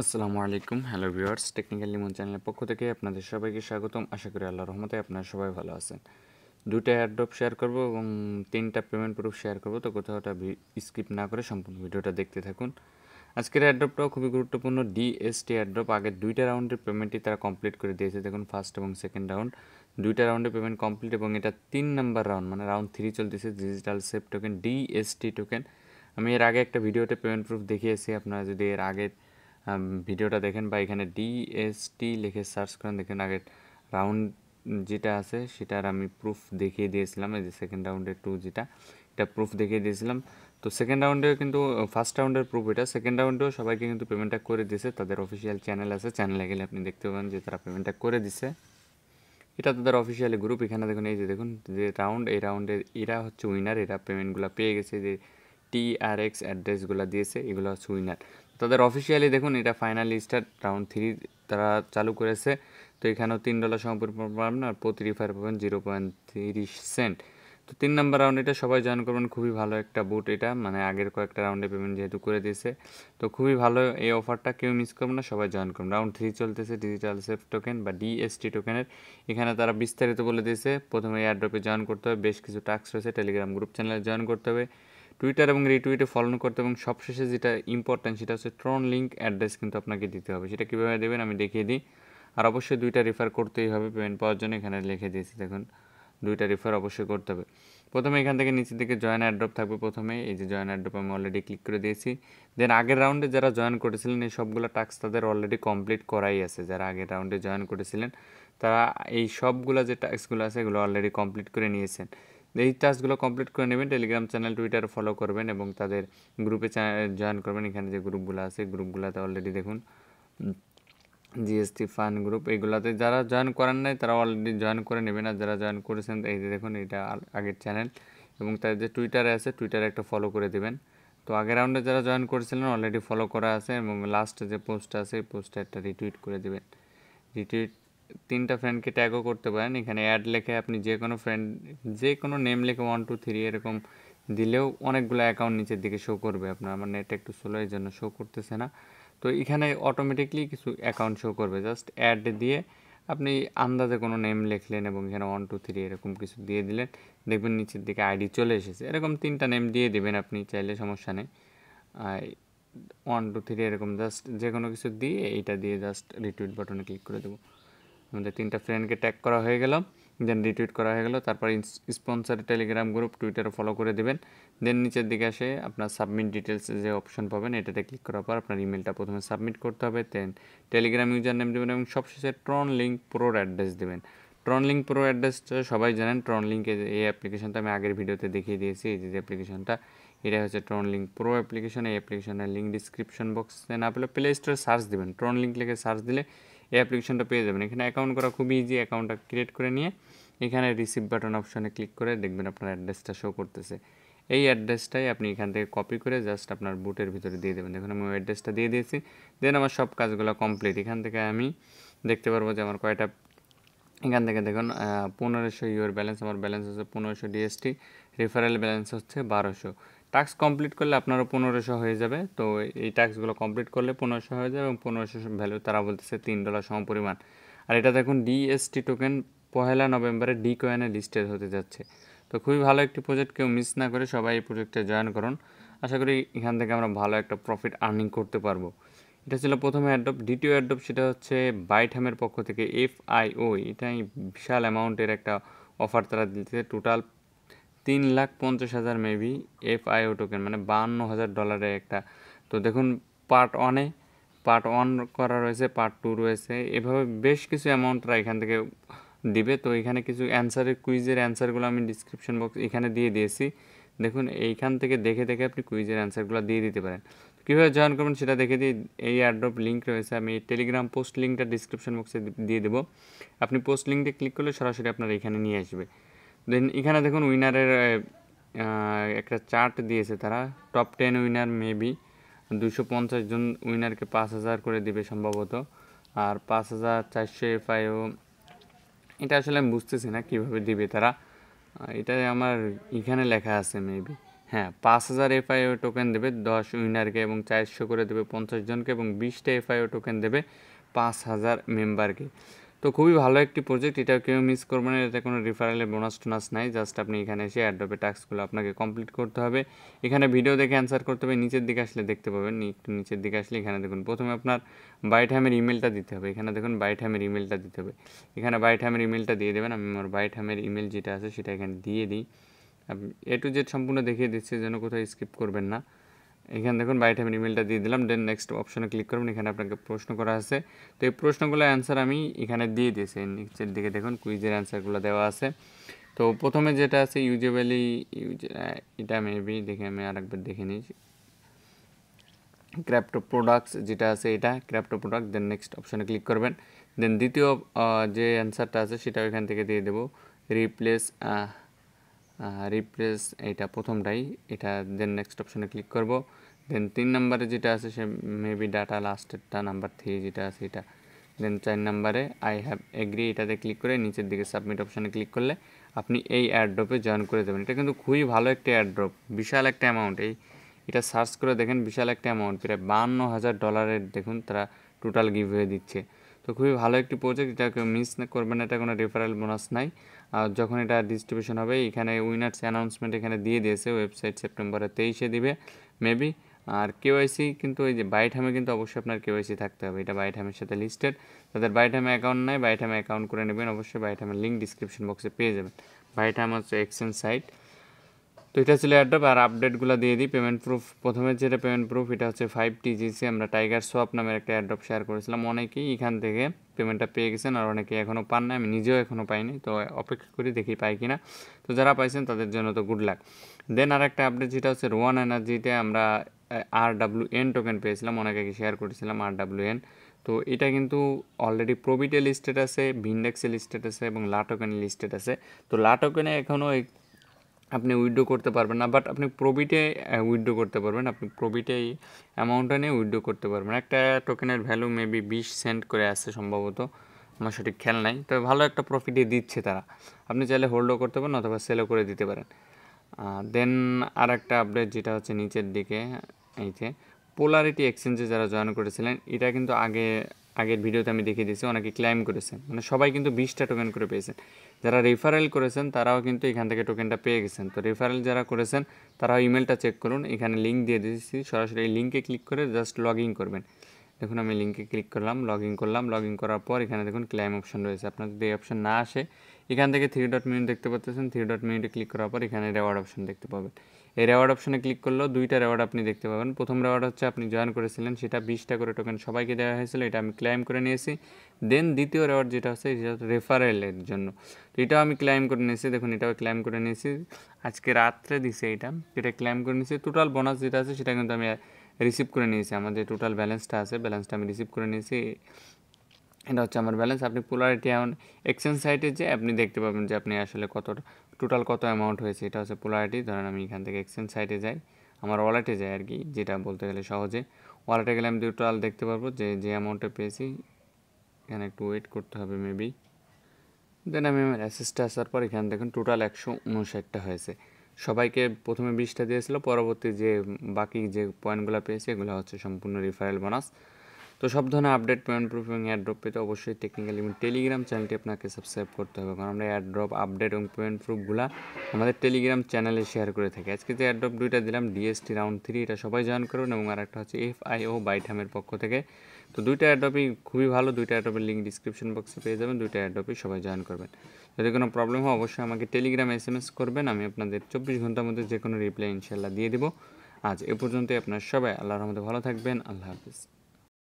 আসসালামু আলাইকুম hello viewers technical Limon চ্যানেলের পক্ষ থেকে আপনাদের সবাইকে স্বাগতম আশা করি আল্লাহ রহমতে আপনারা সবাই ভালো আছেন দুটা অ্যাডপ শেয়ার করব এবং তিনটা পেমেন্ট প্রুফ শেয়ার করব তো কোথাও কোথাওটা স্কিপ না করে সম্পূর্ণ ভিডিওটা দেখতে থাকুন আজকের অ্যাডপটাও খুবই গুরুত্বপূর্ণ ডিএসটি অ্যাডপ আগের দুইটা রাউন্ডের পেমেন্টই তারা কমপ্লিট করে দিয়েছে দেখুন ফার্স্ট এবং সেকেন্ড রাউন্ড দুইটা রাউন্ডে পেমেন্ট কমপ্লিট এবং এটা তিন নাম্বার রাউন্ড মানে রাউন্ড থ্রি চলতেছে digital safe token DST token আমি এর আগে একটা ভিডিওতে পেমেন্ট প্রুফ দেখিয়েছি আপনারা যদি এর আগের ভিডিওটা দেখেন বা এখানে ডিএসটি লিখে সার্চ করেন দেখেন আগের রাউন্ড যেটা আছে সেটার আমি প্রুফ দেখিয়ে দিয়েছিলাম এই যে সেকেন্ড রাউন্ডের টু যেটা এটা প্রুফ দেখিয়ে দিয়েছিলাম তো সেকেন্ড রাউন্ডেও কিন্তু ফার্স্ট রাউন্ডের প্রুফ এটা সেকেন্ড রাউন্ডেও সবাইকে কিন্তু পেমেন্টটা করে দিয়েছে তাদের অফিসিয়াল চ্যানেল আছে চ্যানেলে গেলে আপনি দেখতে পাবেন যে তারা পেমেন্টটা করে দিছে এটা তাদের অফিসিয়াল গ্রুপ এখানে দেখুন এই যে দেখুন যে রাউন্ড এই রাউন্ডে এরা হচ্ছে উইনার এরা পেমেন্টগুলো পেয়ে গেছে যে টি আর এক্স অ্যাড্রেসগুলো দিয়েছে এগুলো হচ্ছে উইনার তাদের অফিসিয়ালি দেখুন এটা ফাইনাল স্টার রাউন্ড থ্রি তারা চালু করেছে তো এখানেও তিন ডলার সম্পূর্ণ পাবেন আর প্রতি রিফার পাবেন জিরো পয়েন্ট তিরিশ সেন্ট তো তিন নম্বর রাউন্ড এটা সবাই জয়েন করবেন খুবই ভালো একটা বুট এটা মানে আগের কয়েকটা রাউন্ডে পেমেন্ট যেহেতু করে দিয়েছে তো খুবই ভালো এই অফারটা কেউ মিস করবেন না সবাই জয়েন করবেন রাউন্ড থ্রি চলতেছে ডিজিটাল সেফ টোকেন বা ডিএসটি টোকেনের এখানে তারা বিস্তারিত বলে দিয়েছে প্রথমে এয়ারড্রপে জয়েন করতে হবে বেশ কিছু টাস্ক রয়েছে টেলিগ্রাম গ্রুপ চ্যানেলে জয়েন করতে হবে টুইটার এবং রিটুইটে ফলো করতে এবং সবশেষে যেটা ইম্পর্ট্যান্ট সেটা হচ্ছে ট্রন লিঙ্ক অ্যাড্রেস কিন্তু আপনাকে দিতে হবে সেটা কীভাবে দেবেন আমি দেখিয়ে দিই আর অবশ্যই দুইটা রেফার করতেই হবে পেমেন্ট পাওয়ার জন্য এখানে লিখে দিয়েছি দেখুন দুইটা রেফার অবশ্যই করতে হবে প্রথমে এখান থেকে নিচের দিকে জয়েন অ্যাড্রপ থাকবে প্রথমে এই যে জয়েন অ্যাড্রপ আমি অলরেডি ক্লিক করে দিয়েছি দেন আগের রাউন্ডে যারা জয়েন করেছিলেন এই সবগুলো টাস্ক তাদের অলরেডি কমপ্লিট করাই আছে যারা আগের রাউন্ডে জয়েন করেছিলেন তারা এই সবগুলো যে টাস্কগুলো আছে এগুলো অলরেডি কমপ্লিট করে নিয়েছেন এই টাস্কগুলো কমপ্লিট করে নেবেন টেলিগ্রাম চ্যানেল টুইটার ফলো করবেন এবং তাদের গ্রুপে জয়েন করবেন এখানে যে গ্রুপগুলো আছে গ্রুপগুলোতে অলরেডি দেখুন জিএসটি ফান গ্রুপ এইগুলাতে যারা জয়েন করেন নাই তারা অলরেডি জয়েন করে নেবেন আর যারা জয়েন করেছেন এই যে দেখুন এটা আগের চ্যানেল এবং তাদের যে টুইটারে আছে টুইটারে একটা ফলো করে দেবেন তো আগের রাউন্ডে যারা জয়েন করেছিলেন অলরেডি ফলো করা আছে এবং লাস্ট যে পোস্ট আছে এই পোস্টটা একটা রিটুইট করে দেবেন রিটুইট তিনটা ফ্রেন্ডকে ট্যাগও করতে পারেন এখানে অ্যাড লেখে আপনি যে কোনো ফ্রেন্ড যে কোনো নেম লেখে ওয়ান টু থ্রি এরকম দিলেও অনেকগুলো অ্যাকাউন্ট নিচের দিকে শো করবে আপনার আমার নেট একটু স্লো এর জন্য শো করতেছে না তো এখানে অটোমেটিকলি কিছু অ্যাকাউন্ট শো করবে জাস্ট অ্যাড দিয়ে আপনি আন্দাজে কোনো নেম লিখলেন এবং এখানে ওয়ান টু থ্রি এরকম কিছু দিয়ে দিলেন দেখবেন নিচের দিকে আইডি চলে এসেছে এরকম তিনটা নেম দিয়ে দেবেন আপনি চাইলে সমস্যা নেই ওয়ান টু থ্রি এরকম জাস্ট যে কোনো কিছু দিয়ে এইটা দিয়ে জাস্ট রিটুইট বাটনে ক্লিক করে দেবো আমাদের তিনটা ফ্রেন্ডকে ট্যাগ করা হয়ে গেল দেন রিটুইট করা হয়ে গেল তারপর স্পন্সার টেলিগ্রাম গ্রুপ টুইটারে ফলো করে দেবেন দেন নিচের দিকে আসে আপনার সাবমিট ডিটেলস যে অপশন পাবেন এটাতে ক্লিক করার পর আপনার ইমেলটা প্রথমে সাবমিট করতে হবে দেন টেলিগ্রাম ইউজার নেম দেবেন এবং সবশেষে ট্রন লিঙ্ক প্রোর অ্যাড্রেস দেবেন ট্রন লিঙ্ক প্রো অ্যাড্রেসটা সবাই জানেন ট্রন লিঙ্কে এই অ্যাপ্লিকেশনটা আমি আগের ভিডিওতে দেখিয়ে দিয়েছি এই যে অ্যাপ্লিকেশনটা এটা হচ্ছে ট্রন লিঙ্ক প্রো অ্যাপ্লিকেশন এই অ্যাপ্লিকেশনের লিঙ্ক ডিসক্রিপশন বক্সে না পেলে প্লে স্টোরে সার্চ দেবেন ট্রন লিঙ্ক লিখে সার্চ দিলে এই অ্যাপ্লিকেশনটা পেয়ে যাবেন এখানে অ্যাকাউন্ট করা খুবই ইজি অ্যাকাউন্টটা ক্রিয়েট করে নিয়ে এখানে রিসিভ বাটন অপশনে ক্লিক করে দেখবেন আপনার অ্যাড্রেসটা শো করতেছে এই অ্যাড্রেসটাই আপনি এখান থেকে কপি করে জাস্ট আপনার বুটের ভিতরে দিয়ে দেবেন দেখুন আমি ওই অ্যাড্রেসটা দিয়ে দিয়েছি দেন আমার সব কাজগুলো কমপ্লিট এখান থেকে আমি দেখতে পারবো যে আমার কয়টা এখান থেকে দেখুন পনেরোশো ইউর ব্যালেন্স আমার ব্যালেন্স হচ্ছে পনেরোশো ডিএসটি রেফারেল ব্যালেন্স হচ্ছে বারোশো টাস্ক কমপ্লিট করলে আপনারও পনেরোশো হয়ে যাবে তো এই টাস্কগুলো কমপ্লিট করলে পনেরোশো হয়ে যাবে এবং পনেরোশো ভ্যালু তারা বলতেছে তিন ডলার সমপরিমাণ আর এটা দেখুন ডিএসটি টোকেন পহেলা নভেম্বরে ডি কয়েনে লিস্টেড হতে যাচ্ছে তো খুবই ভালো একটি প্রজেক্ট কেউ মিস না করে সবাই এই প্রজেক্টে জয়েন করুন আশা করি এখান থেকে আমরা ভালো একটা প্রফিট আর্নিং করতে পারবো এটা ছিল প্রথমে অ্যাডপ দ্বিতীয় অ্যাডপ সেটা হচ্ছে বাইটহ্যামের পক্ষ থেকে এফআইও এটাই বিশাল অ্যামাউন্টের একটা অফার তারা দিতে টোটাল তিন লাখ পঞ্চাশ হাজার মেবি এফ ও টোকেন মানে বাহান্ন হাজার ডলারে একটা তো দেখুন পার্ট ওয়ানে পার্ট ওয়ান করা রয়েছে পার্ট টু রয়েছে এভাবে বেশ কিছু অ্যামাউন্টরা এখান থেকে দিবে তো এখানে কিছু অ্যান্সারের কুইজের অ্যান্সারগুলো আমি ডিসক্রিপশন বক্স এখানে দিয়ে দিয়েছি দেখুন এইখান থেকে দেখে দেখে আপনি কুইজের অ্যান্সারগুলো দিয়ে দিতে পারেন কীভাবে জয়েন করবেন সেটা দেখে দিই এই অ্যাড্রপ লিঙ্ক রয়েছে আমি টেলিগ্রাম পোস্ট লিঙ্কটা ডিসক্রিপশন বক্সে দিয়ে দেবো আপনি পোস্ট লিঙ্কটা ক্লিক করলে সরাসরি আপনার এখানে নিয়ে আসবে দেন এখানে দেখুন উইনারের একটা চার্ট দিয়েছে তারা টপ টেন উইনার মেবি দুশো পঞ্চাশ জন উইনারকে পাঁচ হাজার করে দিবে সম্ভবত আর পাঁচ হাজার চারশো এফআইও এটা আসলে আমি বুঝতেছি না কীভাবে দিবে তারা এটা আমার এখানে লেখা আছে মেবি হ্যাঁ পাঁচ হাজার এফআইও টোকেন দেবে দশ উইনারকে এবং চারশো করে দেবে পঞ্চাশ জনকে এবং বিশটা এফআইও টোকেন দেবে পাঁচ হাজার মেম্বারকে তো খুবই ভালো একটি প্রজেক্ট এটা কেউ মিস করবে না এতে কোনো রেফারেলের বোনাস টোনাস নাই জাস্ট আপনি এখানে এসে অ্যাডোপে টাস্কগুলো আপনাকে কমপ্লিট করতে হবে এখানে ভিডিও দেখে অ্যান্সার করতে হবে নিচের দিকে আসলে দেখতে পাবেন একটু নিচের দিকে আসলে এখানে দেখুন প্রথমে আপনার বাইটহ্যামের ইমেলটা দিতে হবে এখানে দেখুন বাইটহ্যামের ইমেলটা দিতে হবে এখানে বাইটহ্যামের ইমেলটা দিয়ে দেবেন আমি আমার বাইটহ্যামের ইমেল যেটা আছে সেটা এখানে দিয়ে দিই এ টু জেড সম্পূর্ণ দেখিয়ে দিচ্ছি যেন কোথাও স্কিপ করবেন না এখানে দেখুন বাইট আমি ইমেলটা দিয়ে দিলাম দেন নেক্সট অপশনে ক্লিক করবেন এখানে আপনাকে প্রশ্ন করা আছে তো এই প্রশ্নগুলো অ্যান্সার আমি এখানে দিয়ে দিয়েছি নিচের দিকে দেখুন কুইজের অ্যান্সারগুলো দেওয়া আছে তো প্রথমে যেটা আছে ইউজেবেলি ইউজ এটা মেবি দেখে আমি আরেকবার দেখে নিই ক্র্যাপ্টো প্রোডাক্টস যেটা আছে এটা ক্র্যাপ্টো প্রোডাক্ট দেন নেক্সট অপশনে ক্লিক করবেন দেন দ্বিতীয় যে অ্যান্সারটা আছে সেটাও এখান থেকে দিয়ে দেবো রিপ্লেস রিপ্লেস এটা প্রথমটাই এটা দেন নেক্সট অপশনে ক্লিক করব দেন তিন নাম্বারে যেটা আছে সে মেবি ডাটা লাস্টেরটা নাম্বার থ্রি যেটা আছে এটা দেন চার নাম্বারে আই হ্যাভ এগ্রি এটাতে ক্লিক করে নিচের দিকে সাবমিট অপশানে ক্লিক করলে আপনি এই অ্যাড্রপে জয়েন করে দেবেন এটা কিন্তু খুবই ভালো একটা অ্যাড্রপ বিশাল একটা অ্যামাউন্ট এই এটা সার্চ করে দেখেন বিশাল একটা অ্যামাউন্ট প্রায় বান্ন হাজার ডলারের দেখুন তারা টোটাল গিভ হয়ে দিচ্ছে তো খুবই ভালো একটি প্রজেক্ট এটা কেউ মিস করবেন এটা কোনো রেফারেল বোনাস নাই আর যখন এটা ডিস্ট্রিবিউশন হবে এখানে উইনার্স অ্যানাউন্সমেন্ট এখানে দিয়ে দিয়েছে ওয়েবসাইট সেপ্টেম্বরে তেইশে দিবে মেবি আর কেওয়াইসি কিন্তু ওই যে বাইঠামে কিন্তু অবশ্যই আপনার কেওয়াইসি থাকতে হবে এটা বাইঠামের সাথে লিস্টেড তাদের বাইঠামে অ্যাকাউন্ট নাই বাইঠামে অ্যাকাউন্ট করে নেবেন অবশ্যই বাইঠামের লিঙ্ক ডিসক্রিপশন বক্সে পেয়ে যাবেন বাইঠাম হচ্ছে এক্সচেঞ্জ সাইট তো এটা ছিল অ্যাড্রপ আর আপডেটগুলো দিয়ে দিই পেমেন্ট প্রুফ প্রথমে যেটা পেমেন্ট প্রুফ এটা হচ্ছে ফাইভ টিজিসি আমরা টাইগার সোয়াপ নামের একটা অ্যাড্রপ শেয়ার করেছিলাম অনেকেই এখান থেকে পেমেন্টটা পেয়ে গেছেন আর অনেকে এখনও পান না আমি নিজেও এখনও পাইনি তো অপেক্ষা করি দেখি পাই কিনা তো যারা পাইছেন তাদের জন্য তো গুড লাক দেন আর একটা আপডেট যেটা হচ্ছে রোয়ান এনার্জিতে আমরা আর ডাব্লিউ এন টোকেন পেয়েছিলাম অনেক আগে শেয়ার করেছিলাম আর ডাব্লিউ এন তো এটা কিন্তু অলরেডি প্রবিটে লিস্টেড আছে ভিনডেক্সে লিস্টেড আছে এবং লাটোকেন লিস্টেড আছে তো লাটোকেনে এখনও আপনি উইড্রো করতে পারবেন না বাট আপনি প্রবিটে উইড্রো করতে পারবেন আপনি প্রবিটে এই অ্যামাউন্টটা নিয়ে উইড্রো করতে পারবেন একটা টোকেনের ভ্যালু মেবি বিশ সেন্ট করে আসছে সম্ভবত আমার সঠিক খেয়াল নাই তবে ভালো একটা প্রফিটে দিচ্ছে তারা আপনি চাইলে হোল্ডও করতে পারেন অথবা সেলও করে দিতে পারেন দেন আর একটা আপডেট যেটা হচ্ছে নিচের দিকে এইতে পোলারিটি এক্সচেঞ্জে যারা জয়েন করেছিলেন এটা কিন্তু আগে আগের ভিডিওতে আমি দেখিয়ে দিয়েছি অনেকে ক্লাইম করেছেন মানে সবাই কিন্তু বিশটা টোকেন করে পেয়েছেন যারা রেফারেল করেছেন তারাও কিন্তু এখান থেকে টোকেনটা পেয়ে গেছেন তো রেফারেল যারা করেছেন তারাও ইমেলটা চেক করুন এখানে লিঙ্ক দিয়ে দিয়েছি সরাসরি এই লিঙ্কে ক্লিক করে জাস্ট লগ করবেন দেখুন আমি লিঙ্কে ক্লিক করলাম লগ করলাম লগ করার পর এখানে দেখুন ক্লাইম অপশন রয়েছে আপনার যদি এই অপশন না আসে এখান থেকে থ্রি ডট মিনিট দেখতে পাচ্ছেন থ্রি ডট মিনিটে ক্লিক করার পর এখানে রেওয়ার্ড অপশন দেখতে পাবেন এই রেওয়ার্ড অপশনে ক্লিক করলেও দুইটা রেওয়ার্ড আপনি দেখতে পাবেন প্রথম রেওয়ার্ড হচ্ছে আপনি জয়েন করেছিলেন সেটা বিশটা করে টোকেন সবাইকে দেওয়া হয়েছিল এটা আমি ক্লাইম করে নিয়েছি দেন দ্বিতীয় রেওয়ার্ড যেটা হচ্ছে সেটা রেফারেলের জন্য তো এটাও আমি ক্লাইম করে নিয়েছি দেখুন এটাও ক্লাইম করে নিয়েছি আজকে রাত্রে দিছে এটা এটা ক্লাইম করে নিয়েছি টোটাল বোনাস যেটা আছে সেটা কিন্তু আমি রিসিভ করে নিয়েছি আমার যে টোটাল ব্যালেন্সটা আছে ব্যালেন্সটা আমি রিসিভ করে নিয়েছি এটা হচ্ছে আমার ব্যালেন্স আপনি পোলারিটি এখন এক্সচেঞ্জ সাইটে যে আপনি দেখতে পাবেন যে আপনি আসলে কত টোটাল কত অ্যামাউন্ট হয়েছে এটা হচ্ছে পোলারিটি ধরেন আমি এখান থেকে এক্সচেঞ্জ সাইটে যাই আমার ওয়ালেটে যাই আর কি যেটা বলতে গেলে সহজে ওয়ালেটে গেলে আমি টোটাল দেখতে পারবো যে যে অ্যামাউন্টটা পেয়েছি এখানে একটু ওয়েট করতে হবে মেবি দেন আমি আমার অ্যাসেসটা আসার পর এখানে দেখুন টোটাল একশো উনষাটটা হয়েছে সবাইকে প্রথমে বিশটা দিয়েছিল পরবর্তী যে বাকি যে পয়েন্টগুলো পেয়েছে এগুলো হচ্ছে সম্পূর্ণ রিফারেল বোনাস তো সব ধরনের আপডেট পেমেন্ট প্রুফ এবং অ্যাড্রপ পেতে অবশ্যই টেকনিক্যাল এবং টেলিগ্রাম চ্যানেলটি আপনাকে সাবস্ক্রাইব করতে হবে কারণ আমরা অ্যাড্রপ আপডেট এবং পেমেন্ট প্রুফগুলো আমাদের টেলিগ্রাম চ্যানেলে শেয়ার করে থাকি আজকে যে অ্যাড্রপ দুইটা দিলাম ডিএসটি রাউন্ড থ্রি এটা সবাই জয়েন করুন এবং আরেকটা হচ্ছে এফআইও বাইঠামের পক্ষ থেকে তো দুইটা অ্যাড্রপই খুবই ভালো দুইটা অ্যাড্রপের লিঙ্ক ডিসক্রিপশন বক্সে পেয়ে যাবেন দুইটা অ্যাড্রপই সবাই জয়েন করবেন যদি কোনো প্রবলেম হয় অবশ্যই আমাকে টেলিগ্রাম এস এম এস করবেন আমি আপনাদের চব্বিশ ঘন্টার মধ্যে যে কোনো রিপ্লাই ইনশাল্লাহ দিয়ে দেবো আজ এ পর্যন্তই আপনার সবাই আল্লাহর মধ্যে ভালো থাকবেন আল্লাহ হাফিজ